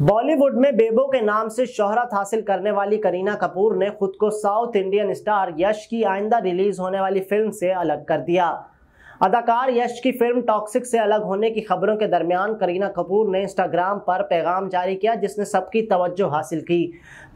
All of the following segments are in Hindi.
बॉलीवुड में बेबो के नाम से शोहरत हासिल करने वाली करीना कपूर ने खुद को साउथ इंडियन स्टार यश की आइंदा रिलीज होने वाली फिल्म से अलग कर दिया अदाकार यश की फिल्म टॉक्सिक से अलग होने की खबरों के दरमियान करीना कपूर ने इंस्टाग्राम पर पैगाम जारी किया जिसने सबकी तवज्जो हासिल की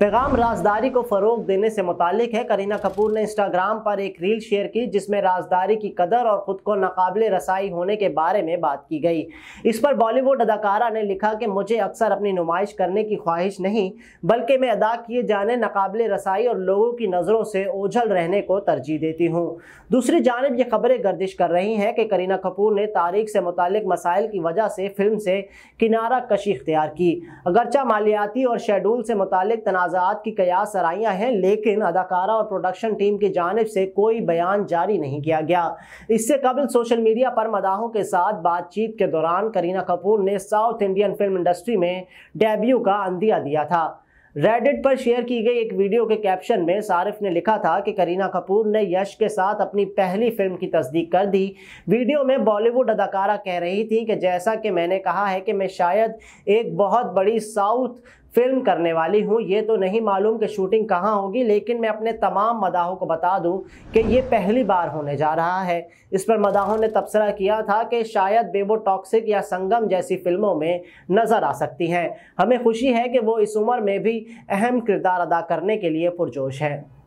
पैगाम राजदारी को फ़रोग देने से मुतालिक है करीना कपूर ने इंस्टाग्राम पर एक रील शेयर की जिसमें राजदारी की कदर और ख़ुद को नाकबले रसाई होने के बारे में बात की गई इस पर बॉलीवुड अदाकारा ने लिखा कि मुझे अक्सर अपनी नुमाइश करने की ख्वाहिश नहीं बल्कि मैं अदा किए जाने नाकबले रसाई और लोगों की नज़रों से ओझल रहने को तरजीह देती हूँ दूसरी जानब ये खबरें गर्दिश कर रही नहीं है कि करीना कपूर ने तारीख से मुतल मसाइल की वजह से फिल्म से किनारा कशी इख्तियार की अगरचा मालियाती और शेडूल से मुतल तनाज़ात की कयास सराइयाँ हैं लेकिन अदाकारा और प्रोडक्शन टीम की जानब से कोई बयान जारी नहीं किया गया इससे कबल सोशल मीडिया पर मदाहों के साथ बातचीत के दौरान करीना कपूर ने साउथ इंडियन फिल्म इंडस्ट्री में डेब्यू का अंदिया दिया था रेडिट पर शेयर की गई एक वीडियो के कैप्शन में सारिफ ने लिखा था कि करीना कपूर ने यश के साथ अपनी पहली फिल्म की तस्दीक कर दी वीडियो में बॉलीवुड अदाकारा कह रही थी कि जैसा कि मैंने कहा है कि मैं शायद एक बहुत बड़ी साउथ फिल्म करने वाली हूँ ये तो नहीं मालूम कि शूटिंग कहाँ होगी लेकिन मैं अपने तमाम मदाहों को बता दूँ कि ये पहली बार होने जा रहा है इस पर मदाहों ने तबसरा किया था कि शायद बेबो टॉक्सिक या संगम जैसी फिल्मों में नज़र आ सकती हैं हमें खुशी है कि वो इस उम्र में भी अहम किरदार अदा करने के लिए पुरजोश हैं